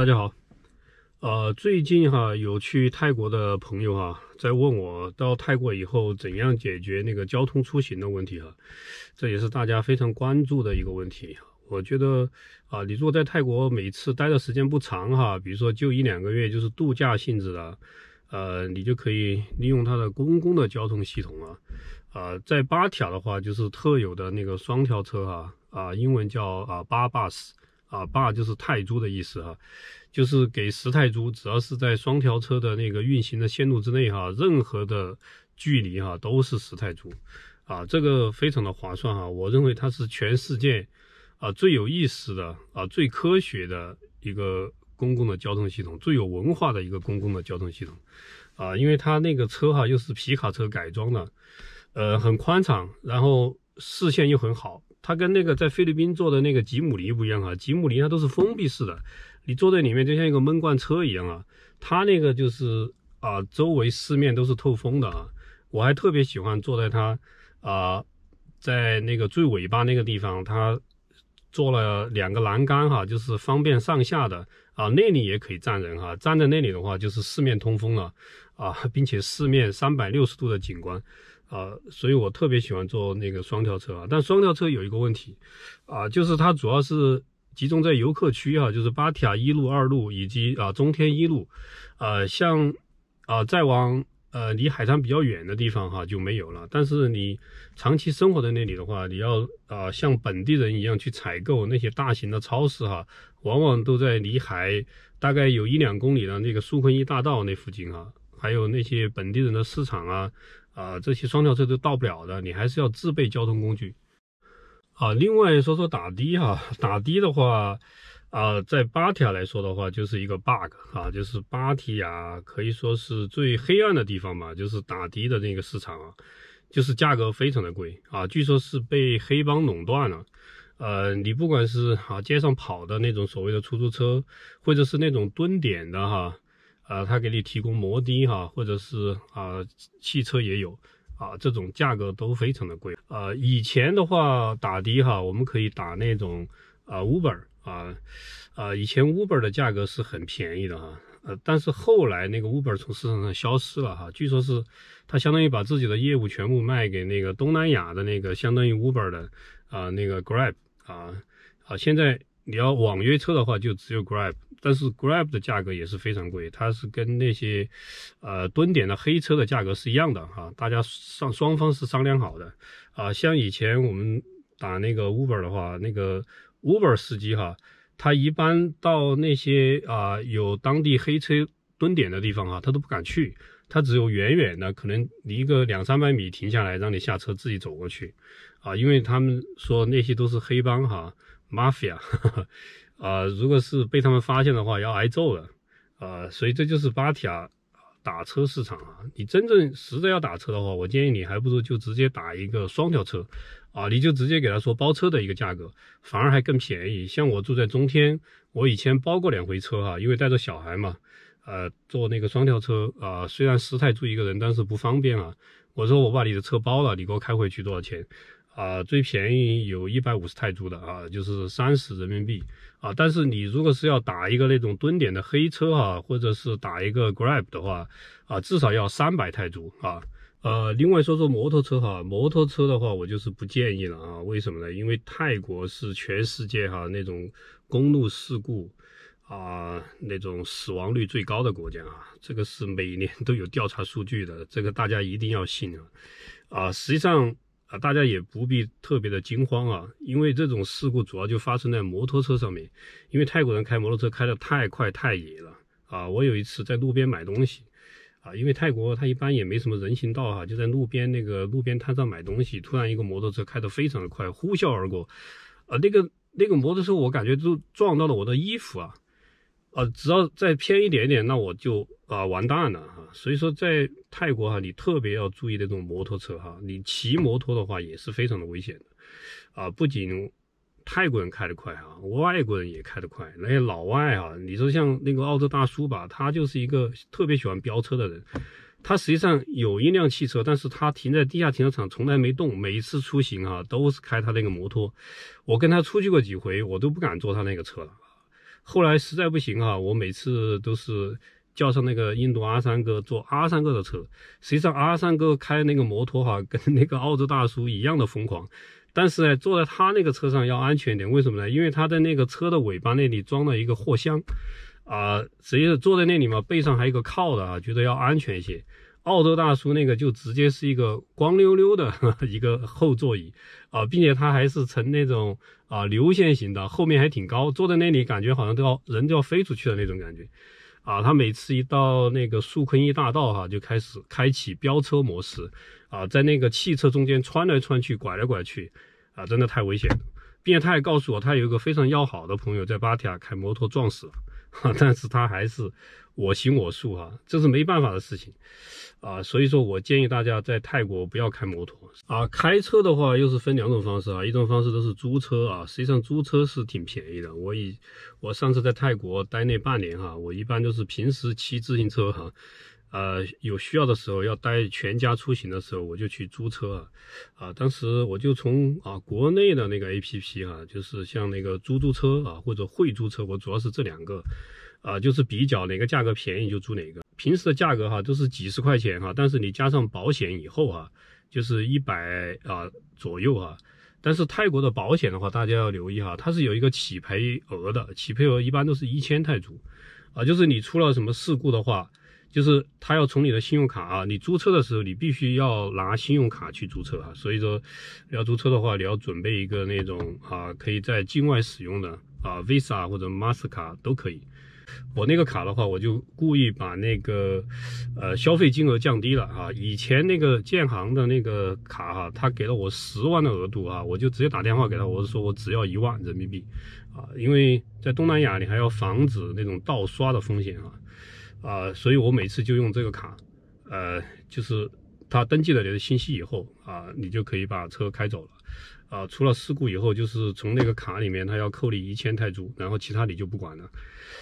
大家好，呃，最近哈有去泰国的朋友哈，在问我到泰国以后怎样解决那个交通出行的问题哈，这也是大家非常关注的一个问题。我觉得啊，你如果在泰国每次待的时间不长哈，比如说就一两个月，就是度假性质的，呃，你就可以利用它的公共的交通系统啊，啊，在巴提的话就是特有的那个双条车哈，啊，英文叫啊巴巴士。啊，霸就是泰铢的意思哈，就是给十泰铢，只要是在双条车的那个运行的线路之内哈，任何的距离哈都是十泰铢，啊，这个非常的划算哈，我认为它是全世界啊最有意思的啊最科学的一个公共的交通系统，最有文化的一个公共的交通系统，啊，因为它那个车哈又是皮卡车改装的，呃，很宽敞，然后视线又很好。它跟那个在菲律宾做的那个吉姆尼不一样啊，吉姆尼它都是封闭式的，你坐在里面就像一个闷罐车一样啊。它那个就是啊，周围四面都是透风的啊。我还特别喜欢坐在它啊，在那个最尾巴那个地方，它做了两个栏杆哈，就是方便上下的啊，那里也可以站人哈。站在那里的话，就是四面通风了啊，并且四面三百六十度的景观。啊，所以我特别喜欢坐那个双跳车啊，但双跳车有一个问题，啊，就是它主要是集中在游客区啊，就是巴提亚一路、二路以及啊中天一路，呃，像啊再往呃离海滩比较远的地方哈就没有了。但是你长期生活在那里的话，你要啊像本地人一样去采购那些大型的超市哈，往往都在离海大概有一两公里的那个苏坤一大道那附近啊，还有那些本地人的市场啊。啊，这些双吊车都到不了的，你还是要自备交通工具。啊，另外说说打的哈，打的的话，啊，在芭提雅来说的话，就是一个 bug 啊，就是芭提雅可以说是最黑暗的地方吧，就是打的的那个市场啊，就是价格非常的贵啊，据说是被黑帮垄断了。呃，你不管是啊街上跑的那种所谓的出租车，或者是那种蹲点的哈。啊，他给你提供摩的哈，或者是啊汽车也有啊，这种价格都非常的贵。呃，以前的话打的哈，我们可以打那种啊 Uber 啊啊，以前 Uber 的价格是很便宜的哈。呃，但是后来那个 Uber 从市场上消失了哈，据说是他相当于把自己的业务全部卖给那个东南亚的那个相当于 Uber 的啊那个 Grab 啊啊，现在。你要网约车的话，就只有 Grab，但是 Grab 的价格也是非常贵，它是跟那些呃蹲点的黑车的价格是一样的哈。大家上双方是商量好的啊。像以前我们打那个 Uber 的话，那个 Uber 司机哈，他一般到那些啊有当地黑车蹲点的地方哈，他都不敢去，他只有远远的可能离个两三百米停下来让你下车自己走过去啊，因为他们说那些都是黑帮哈。mafia，啊，如果是被他们发现的话，要挨揍了，啊，所以这就是巴提亚打车市场啊。你真正实在要打车的话，我建议你还不如就直接打一个双条车，啊，你就直接给他说包车的一个价格，反而还更便宜。像我住在中天，我以前包过两回车哈，因为带着小孩嘛，呃，坐那个双条车啊，虽然时太住一个人，但是不方便啊。我说我把你的车包了，你给我开回去多少钱？啊，最便宜有一百五十泰铢的啊，就是三十人民币啊。但是你如果是要打一个那种蹲点的黑车啊，或者是打一个 Grab 的话啊，至少要三百泰铢啊。呃，另外说说摩托车哈，摩托车的话我就是不建议了啊。为什么呢？因为泰国是全世界哈那种公路事故啊那种死亡率最高的国家啊。这个是每年都有调查数据的，这个大家一定要信啊。啊，实际上。啊，大家也不必特别的惊慌啊，因为这种事故主要就发生在摩托车上面，因为泰国人开摩托车开的太快太野了啊！我有一次在路边买东西啊，因为泰国它一般也没什么人行道哈，就在路边那个路边摊上买东西，突然一个摩托车开的非常的快，呼啸而过，啊，那个那个摩托车我感觉都撞到了我的衣服啊。啊，只要再偏一点点，那我就啊完蛋了哈。所以说在泰国哈，你特别要注意那种摩托车哈，你骑摩托的话也是非常的危险的啊！不仅泰国人开得快啊，外国人也开得快，那些老外啊，你说像那个澳洲大叔吧，他就是一个特别喜欢飙车的人，他实际上有一辆汽车，但是他停在地下停车场从来没动，每一次出行啊都是开他那个摩托，我跟他出去过几回，我都不敢坐他那个车了。后来实在不行哈，我每次都是叫上那个印度阿三哥坐阿三哥的车。实际上阿三哥开那个摩托哈，跟那个澳洲大叔一样的疯狂。但是呢，坐在他那个车上要安全点，为什么呢？因为他在那个车的尾巴那里装了一个货箱，啊，实际上坐在那里嘛，背上还有一个靠的啊，觉得要安全一些。澳洲大叔那个就直接是一个光溜溜的 一个后座椅啊，并且它还是呈那种啊流线型的，后面还挺高，坐在那里感觉好像都要人都要飞出去的那种感觉啊。他每次一到那个树坤一大道哈，就开始开启飙车模式啊，在那个汽车中间穿来穿去、拐来拐去啊，真的太危险。并且他还告诉我，他有一个非常要好的朋友在芭提雅开摩托撞死了。啊，但是他还是我行我素啊，这是没办法的事情啊，所以说我建议大家在泰国不要开摩托啊，开车的话又是分两种方式啊，一种方式都是租车啊，实际上租车是挺便宜的，我以我上次在泰国待那半年哈，我一般就是平时骑自行车哈。呃，有需要的时候要带全家出行的时候，我就去租车。啊，啊，当时我就从啊国内的那个 A P P 啊，就是像那个租租车啊，或者会租车，我主要是这两个。啊，就是比较哪个价格便宜就租哪个。平时的价格哈都是几十块钱哈，但是你加上保险以后哈，就是一百啊左右哈。但是泰国的保险的话，大家要留意哈，它是有一个起赔额的，起赔额一般都是一千泰铢。啊，就是你出了什么事故的话。就是他要从你的信用卡啊，你租车的时候你必须要拿信用卡去租车啊，所以说要租车的话，你要准备一个那种啊可以在境外使用的啊 Visa 或者 Master 卡都可以。我那个卡的话，我就故意把那个呃消费金额降低了啊。以前那个建行的那个卡哈，他给了我十万的额度啊，我就直接打电话给他，我是说我只要一万人民币啊，因为在东南亚你还要防止那种盗刷的风险啊。啊，所以我每次就用这个卡，呃，就是他登记了你的信息以后啊，你就可以把车开走了。啊，出了事故以后，就是从那个卡里面他要扣你一千泰铢，然后其他你就不管了。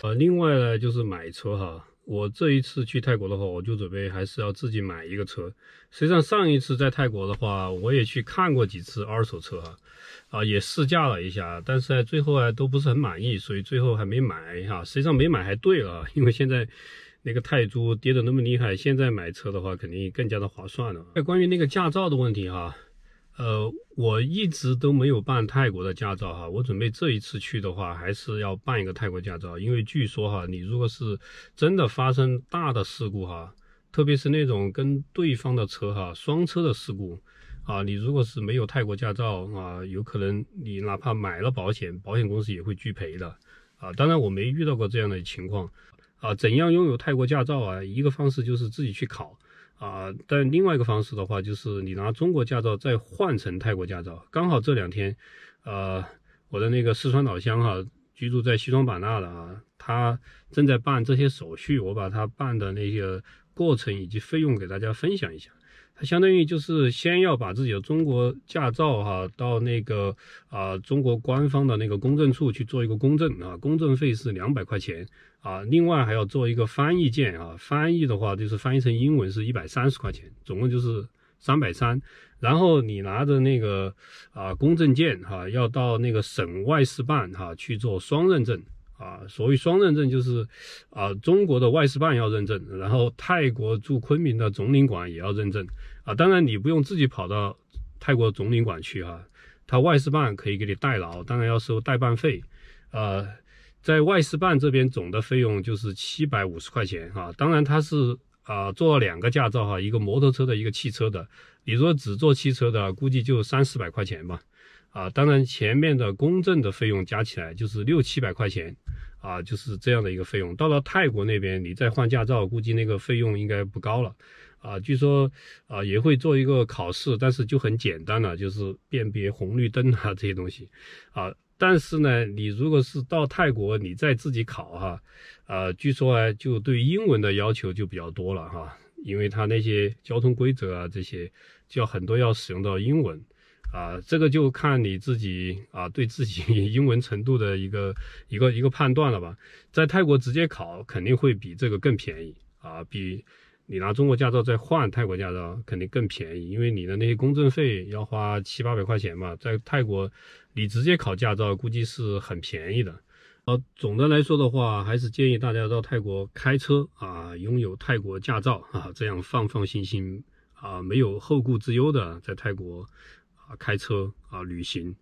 呃，另外呢，就是买车哈，我这一次去泰国的话，我就准备还是要自己买一个车。实际上上一次在泰国的话，我也去看过几次二手车啊，啊，也试驾了一下，但是最后啊都不是很满意，所以最后还没买哈。实际上没买还对了，因为现在。那个泰铢跌得那么厉害，现在买车的话肯定更加的划算了。那关于那个驾照的问题哈，呃，我一直都没有办泰国的驾照哈，我准备这一次去的话还是要办一个泰国驾照，因为据说哈，你如果是真的发生大的事故哈，特别是那种跟对方的车哈，双车的事故，啊，你如果是没有泰国驾照啊，有可能你哪怕买了保险，保险公司也会拒赔的啊。当然我没遇到过这样的情况。啊，怎样拥有泰国驾照啊？一个方式就是自己去考，啊，但另外一个方式的话，就是你拿中国驾照再换成泰国驾照。刚好这两天，呃，我的那个四川老乡哈，居住在西双版纳的啊，他正在办这些手续，我把他办的那些过程以及费用给大家分享一下。它相当于就是先要把自己的中国驾照哈，到那个啊中国官方的那个公证处去做一个公证啊，公证费是两百块钱啊，另外还要做一个翻译件啊，翻译的话就是翻译成英文是一百三十块钱，总共就是三百三，然后你拿着那个啊公证件哈，要到那个省外事办哈去做双认证。啊，所谓双认证就是，啊，中国的外事办要认证，然后泰国驻昆明的总领馆也要认证。啊，当然你不用自己跑到泰国总领馆去啊，他外事办可以给你代劳，当然要收代办费。呃，在外事办这边总的费用就是七百五十块钱啊。当然他是啊，做两个驾照哈，一个摩托车的一个汽车的。你说只做汽车的，估计就三四百块钱吧。啊，当然前面的公证的费用加起来就是六七百块钱，啊，就是这样的一个费用。到了泰国那边，你再换驾照，估计那个费用应该不高了，啊，据说啊也会做一个考试，但是就很简单了，就是辨别红绿灯啊这些东西，啊，但是呢，你如果是到泰国，你再自己考哈，啊，据说啊就对英文的要求就比较多了哈，因为他那些交通规则啊这些，就很多要使用到英文。啊，这个就看你自己啊，对自己 英文程度的一个一个一个判断了吧。在泰国直接考肯定会比这个更便宜啊，比你拿中国驾照再换泰国驾照肯定更便宜，因为你的那些公证费要花七八百块钱嘛。在泰国你直接考驾照估计是很便宜的。呃，总的来说的话，还是建议大家到泰国开车啊，拥有泰国驾照啊，这样放放心心啊，没有后顾之忧的在泰国。啊，开车啊，旅行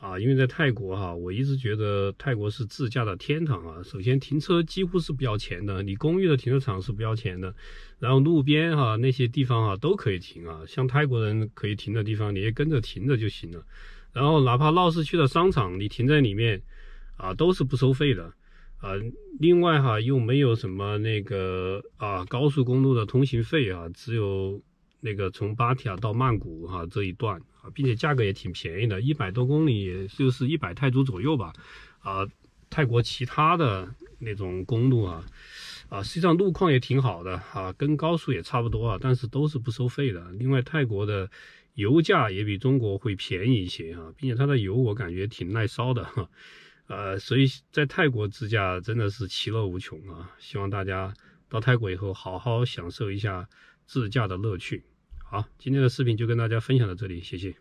啊，因为在泰国哈，我一直觉得泰国是自驾的天堂啊。首先，停车几乎是不要钱的，你公寓的停车场是不要钱的，然后路边哈那些地方哈都可以停啊，像泰国人可以停的地方你也跟着停着就行了。然后哪怕闹市区的商场，你停在里面啊都是不收费的啊。另外哈，又没有什么那个啊高速公路的通行费啊，只有。那个从芭提雅到曼谷哈这一段啊，并且价格也挺便宜的，一百多公里也就是一百泰铢左右吧，啊，泰国其他的那种公路啊，啊，实际上路况也挺好的啊，跟高速也差不多啊，但是都是不收费的。另外，泰国的油价也比中国会便宜一些啊，并且它的油我感觉挺耐烧的哈，呃，所以在泰国自驾真的是其乐无穷啊，希望大家到泰国以后好好享受一下自驾的乐趣。好，今天的视频就跟大家分享到这里，谢谢。